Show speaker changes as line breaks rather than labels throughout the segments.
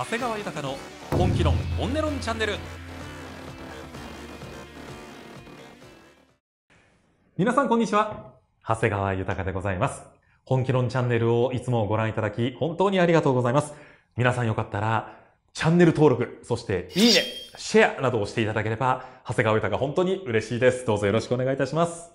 長谷川豊の本気論本音論チャンネル皆さんこんにちは長谷川豊でございます本気論チャンネルをいつもご覧いただき本当にありがとうございます皆さんよかったらチャンネル登録、そしていいね、シェアなどをしていただければ、長谷川豊本当に嬉しいです。どうぞよろしくお願いいたします。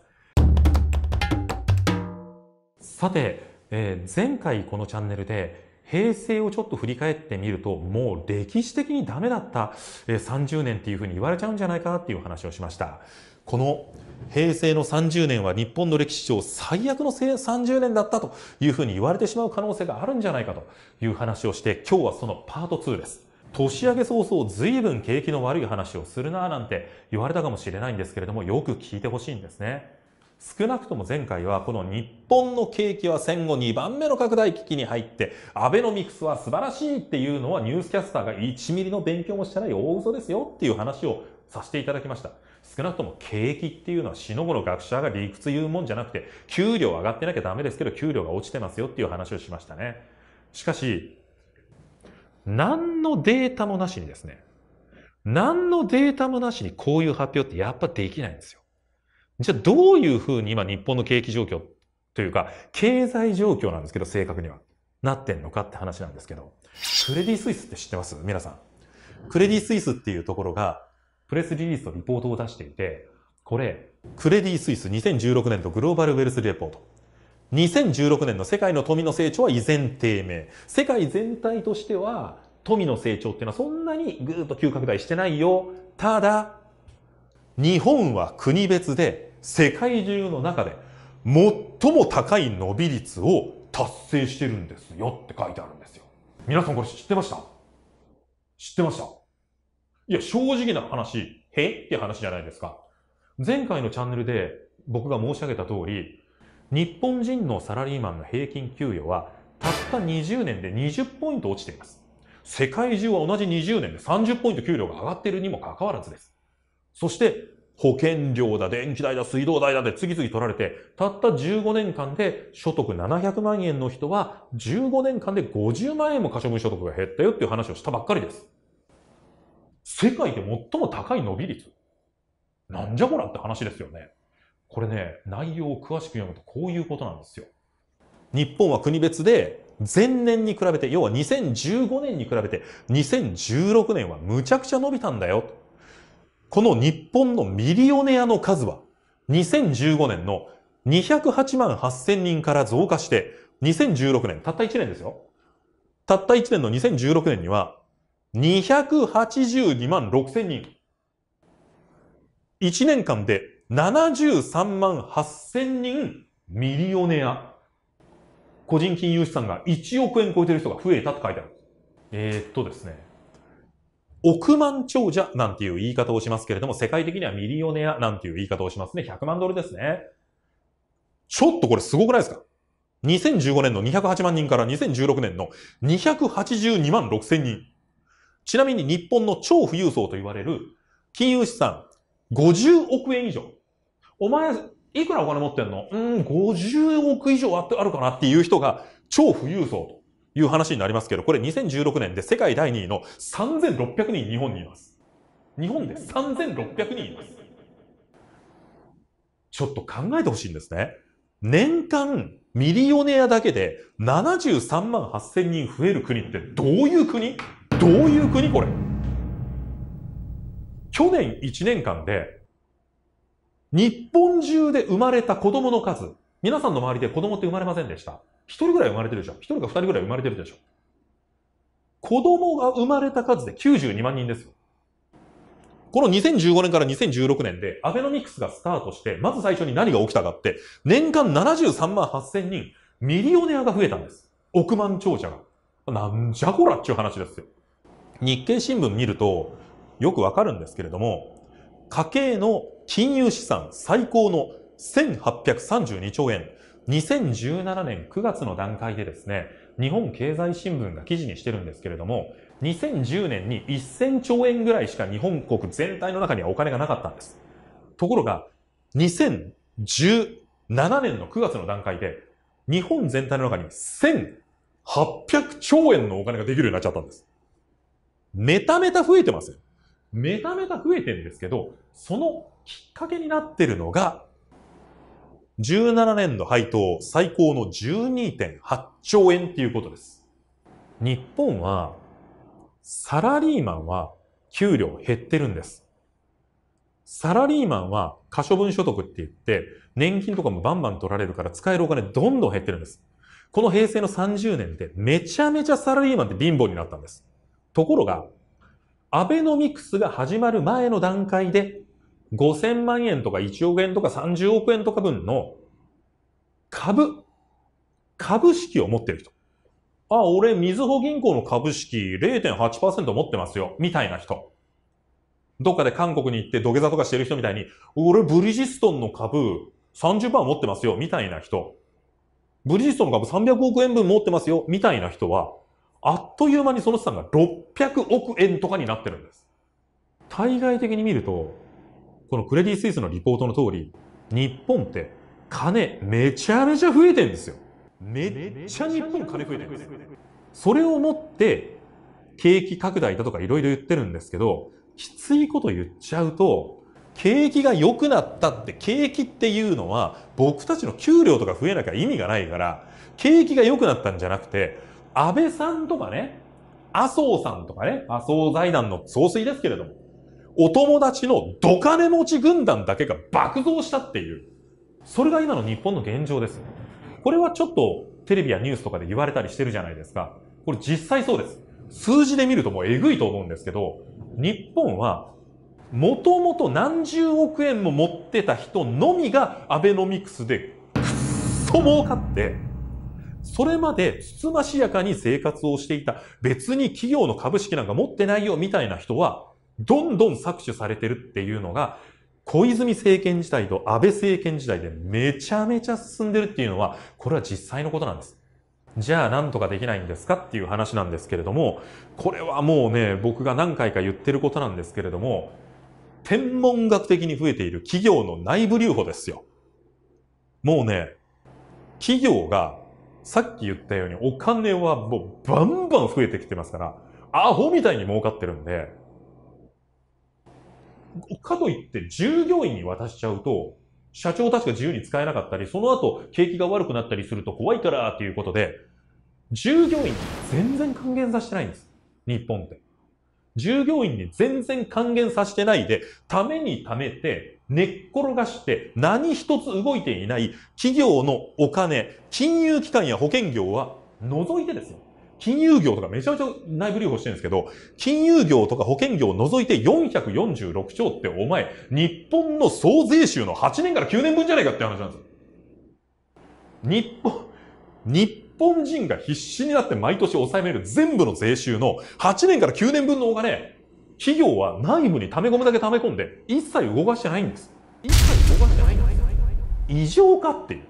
さて、えー、前回このチャンネルで平成をちょっと振り返ってみると、もう歴史的にダメだった30年っていうふうに言われちゃうんじゃないかなっていう話をしました。この平成の30年は日本の歴史上最悪の30年だったというふうに言われてしまう可能性があるんじゃないかという話をして、今日はそのパート2です。年明け早々随分景気の悪い話をするなぁなんて言われたかもしれないんですけれども、よく聞いてほしいんですね。少なくとも前回はこの日本の景気は戦後2番目の拡大危機に入って、アベノミクスは素晴らしいっていうのはニュースキャスターが1ミリの勉強もしてない大嘘ですよっていう話をさせていただきました。少なくとも景気っていうのは死の頃の学者が理屈言うもんじゃなくて、給料上がってなきゃダメですけど、給料が落ちてますよっていう話をしましたね。しかし、何のデータもなしにですね、何のデータもなしにこういう発表ってやっぱできないんですよ。じゃあどういうふうに今日本の景気状況というか、経済状況なんですけど、正確には。なってんのかって話なんですけど、クレディ・スイスって知ってます皆さん。クレディ・スイスっていうところが、プレスリリースとリポートを出していて、これ、クレディ・スイス2016年度グローバルウェルスレポート。2016年の世界の富の成長は依然低迷。世界全体としては、富の成長っていうのはそんなにぐーっと急拡大してないよ。ただ、日本は国別で世界中の中で最も高い伸び率を達成してるんですよって書いてあるんですよ。皆さんこれ知ってました知ってましたいや、正直な話、へって話じゃないですか。前回のチャンネルで僕が申し上げた通り、日本人のサラリーマンの平均給与はたった20年で20ポイント落ちています。世界中は同じ20年で30ポイント給料が上がっているにもかかわらずです。そして保険料だ、電気代だ、水道代だって次々取られて、たった15年間で所得700万円の人は、15年間で50万円も可処分所得が減ったよっていう話をしたばっかりです。世界で最も高い伸び率。なんじゃこらって話ですよね。これね、内容を詳しく読むとこういうことなんですよ。日本は国別で前年に比べて、要は2015年に比べて2016年はむちゃくちゃ伸びたんだよ。この日本のミリオネアの数は、2015年の208万8000人から増加して、2016年、たった1年ですよ。たった1年の2016年には、282万6000人。1年間で73万8000人ミリオネア。個人金融資産が1億円超えてる人が増えたって書いてある。えー、っとですね。億万長者なんていう言い方をしますけれども、世界的にはミリオネアなんていう言い方をしますね。100万ドルですね。ちょっとこれすごくないですか ?2015 年の208万人から2016年の282万6千人。ちなみに日本の超富裕層と言われる金融資産50億円以上。お前、いくらお金持ってんのうん、50億以上あってあるかなっていう人が超富裕層という話になりますけど、これ2016年で世界第2位の3600人日本にいます。日本で3600人います。ちょっと考えてほしいんですね。年間ミリオネアだけで73万8000人増える国ってどういう国どういう国これ。去年1年間で日本中で生まれた子供の数。皆さんの周りで子供って生まれませんでした一人ぐらい生まれてるでしょ。一人か二人ぐらい生まれてるでしょ。子供が生まれた数で92万人ですよ。この2015年から2016年でアベノミクスがスタートして、まず最初に何が起きたかって、年間73万8000人、ミリオネアが増えたんです。億万長者が。なんじゃこらっちゅう話ですよ。日経新聞見ると、よくわかるんですけれども、家計の金融資産最高の1832兆円。2017年9月の段階でですね、日本経済新聞が記事にしてるんですけれども、2010年に1000兆円ぐらいしか日本国全体の中にはお金がなかったんです。ところが、2017年の9月の段階で、日本全体の中に1800兆円のお金ができるようになっちゃったんです。メタメタ増えてますよ。メタメタ増えてるんですけど、そのきっかけになってるのが、17年度配当最高の12.8兆円っていうことです。日本はサラリーマンは給料減ってるんです。サラリーマンは可処分所得って言って年金とかもバンバン取られるから使えるお金どんどん減ってるんです。この平成の30年でめちゃめちゃサラリーマンって貧乏になったんです。ところが、アベノミクスが始まる前の段階で5000万円とか1億円とか30億円とか分の株、株式を持ってる人。あ、俺、みずほ銀行の株式0.8%持ってますよ、みたいな人。どっかで韓国に行って土下座とかしてる人みたいに、俺、ブリヂストンの株30%持ってますよ、みたいな人。ブリヂストンの株300億円分持ってますよ、みたいな人は、あっという間にその資産が600億円とかになってるんです。対外的に見ると、このクレディ・スイスのリポートの通り、日本って金めちゃめちゃ増えてんですよ。めっちゃ日本金増えてるんですよ。それをもって景気拡大だとかいろいろ言ってるんですけど、きついこと言っちゃうと、景気が良くなったって、景気っていうのは僕たちの給料とか増えなきゃ意味がないから、景気が良くなったんじゃなくて、安倍さんとかね、麻生さんとかね、麻生財団の総帥ですけれども、お友達のドカネ持ち軍団だけが爆増したっていう。それが今の日本の現状です。これはちょっとテレビやニュースとかで言われたりしてるじゃないですか。これ実際そうです。数字で見るともうえぐいと思うんですけど、日本はもともと何十億円も持ってた人のみがアベノミクスでくっそ儲かって、それまでつつましやかに生活をしていた別に企業の株式なんか持ってないよみたいな人はどんどん搾取されてるっていうのが、小泉政権時代と安倍政権時代でめちゃめちゃ進んでるっていうのは、これは実際のことなんです。じゃあ何とかできないんですかっていう話なんですけれども、これはもうね、僕が何回か言ってることなんですけれども、天文学的に増えている企業の内部留保ですよ。もうね、企業がさっき言ったようにお金はもうバンバン増えてきてますから、アホみたいに儲かってるんで、かといって従業員に渡しちゃうと、社長たちが自由に使えなかったり、その後景気が悪くなったりすると怖いからっていうことで、従業員に全然還元させてないんです。日本って。従業員に全然還元させてないで、ために貯めて、寝っ転がして、何一つ動いていない企業のお金、金融機関や保険業は除いてですよ。金融業とかめちゃめちゃ内部留保してるんですけど、金融業とか保険業を除いて446兆ってお前、日本の総税収の8年から9年分じゃないかって話なんです日本、日本人が必死になって毎年えめる全部の税収の8年から9年分のお金、企業は内部に溜め込むだけ溜め込んで、一切動かしてないんです。一切動かしてないんです。異常かっていう。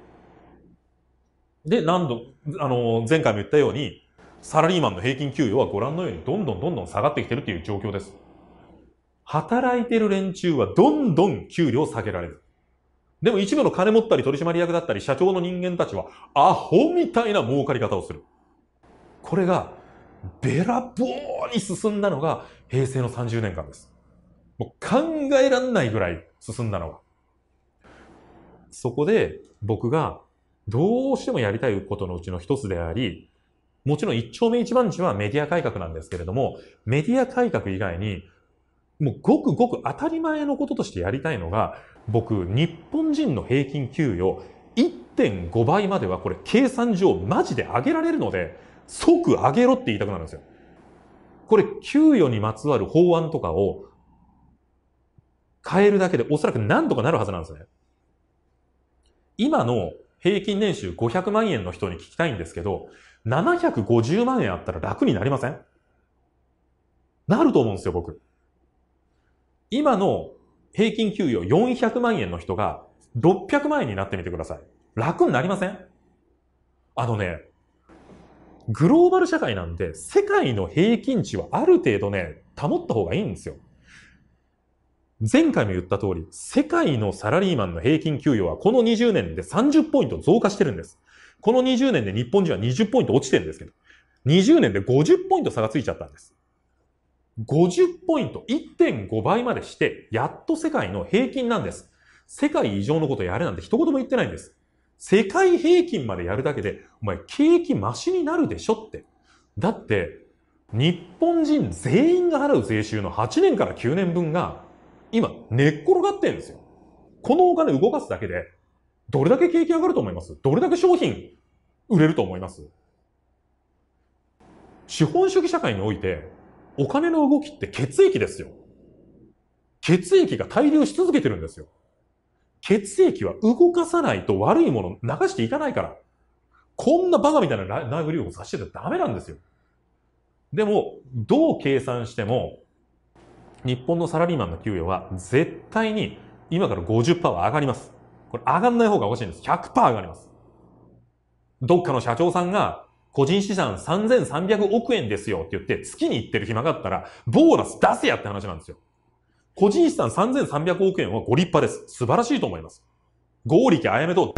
で、何度、あの、前回も言ったように、サラリーマンの平均給与はご覧のようにどんどんどんどん下がってきてるっていう状況です。働いてる連中はどんどん給料を下げられる。でも一部の金持ったり取締役だったり社長の人間たちはアホみたいな儲かり方をする。これがべらぼうに進んだのが平成の30年間です。もう考えらんないぐらい進んだのは。そこで僕がどうしてもやりたいことのうちの一つであり、もちろん一丁目一番地はメディア改革なんですけれども、メディア改革以外に、もうごくごく当たり前のこととしてやりたいのが、僕、日本人の平均給与1.5倍まではこれ計算上マジで上げられるので、即上げろって言いたくなるんですよ。これ、給与にまつわる法案とかを変えるだけでおそらく何とかなるはずなんですね。今の平均年収500万円の人に聞きたいんですけど、750万円あったら楽になりませんなると思うんですよ、僕。今の平均給与400万円の人が600万円になってみてください。楽になりませんあのね、グローバル社会なんで世界の平均値はある程度ね、保った方がいいんですよ。前回も言った通り、世界のサラリーマンの平均給与はこの20年で30ポイント増加してるんです。この20年で日本人は20ポイント落ちてるんですけど、20年で50ポイント差がついちゃったんです。50ポイント、1.5倍までして、やっと世界の平均なんです。世界以上のことやれなんて一言も言ってないんです。世界平均までやるだけで、お前景気マシになるでしょって。だって、日本人全員が払う税収の8年から9年分が今、寝っ転がってんですよ。このお金動かすだけで、どれだけ景気上がると思いますどれだけ商品売れると思います資本主義社会において、お金の動きって血液ですよ。血液が滞留し続けてるんですよ。血液は動かさないと悪いもの流していかないから。こんなバカみたいな殴りをさせてたらダメなんですよ。でも、どう計算しても、日本のサラリーマンの給与は絶対に今から50%は上がります。これ上がんない方がおかしいんです。100%上がります。どっかの社長さんが個人資産3300億円ですよって言って月に行ってる暇があったらボーナス出せやって話なんですよ。個人資産3300億円はご立派です。素晴らしいと思います。合力あやめと、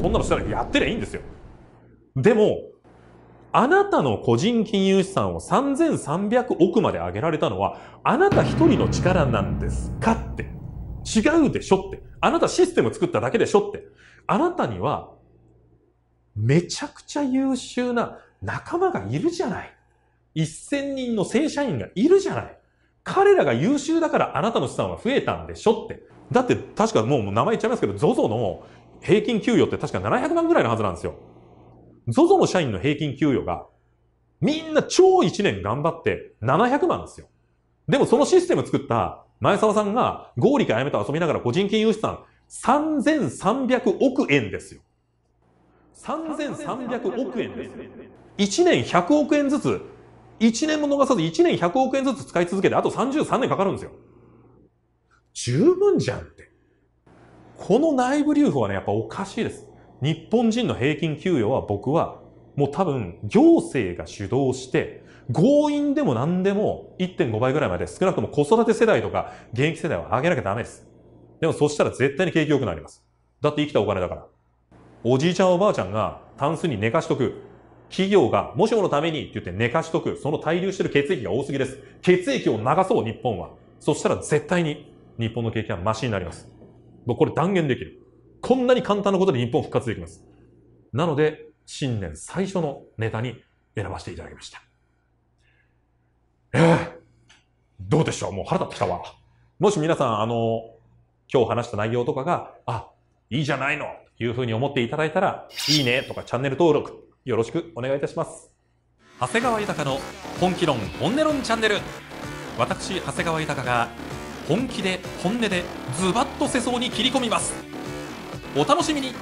そんなのしたらやってりゃいいんですよ。でも、あなたの個人金融資産を3300億まで上げられたのは、あなた一人の力なんですかって。違うでしょって。あなたシステム作っただけでしょって。あなたには、めちゃくちゃ優秀な仲間がいるじゃない。1000人の正社員がいるじゃない。彼らが優秀だからあなたの資産は増えたんでしょって。だって確かもう名前言っちゃいますけど、ZOZO の平均給与って確か700万ぐらいのはずなんですよ。ZOZO の社員の平均給与が、みんな超1年頑張って700万ですよ。でもそのシステム作った前澤さんが合理化やめた遊びながら個人金融資産3300億円ですよ。3300億円ですよ。1年100億円ずつ、1年も逃さず1年100億円ずつ使い続けて、あと33年かかるんですよ。十分じゃんって。この内部留保はね、やっぱおかしいです。日本人の平均給与は僕はもう多分行政が主導して強引でも何でも1.5倍ぐらいまで少なくとも子育て世代とか現役世代は上げなきゃダメです。でもそしたら絶対に景気良くなります。だって生きたお金だから。おじいちゃんおばあちゃんがタンスに寝かしとく。企業がもしものためにって言って寝かしとく。その滞留してる血液が多すぎです。血液を流そう、日本は。そしたら絶対に日本の景気はマシになります。僕これ断言できる。こんなに簡単なことで日本復活できます。なので、新年最初のネタに選ばせていただきました。えー、どうでしょうもう腹立ってきたわ。もし皆さん、あの、今日話した内容とかが、あ、いいじゃないのというふうに思っていただいたら、いいねとかチャンネル登録よろしくお願いいたします。長谷川豊の本気論本音論チャンネル。私、長谷川豊が本気で本音でズバッと世相に切り込みます。お楽しみに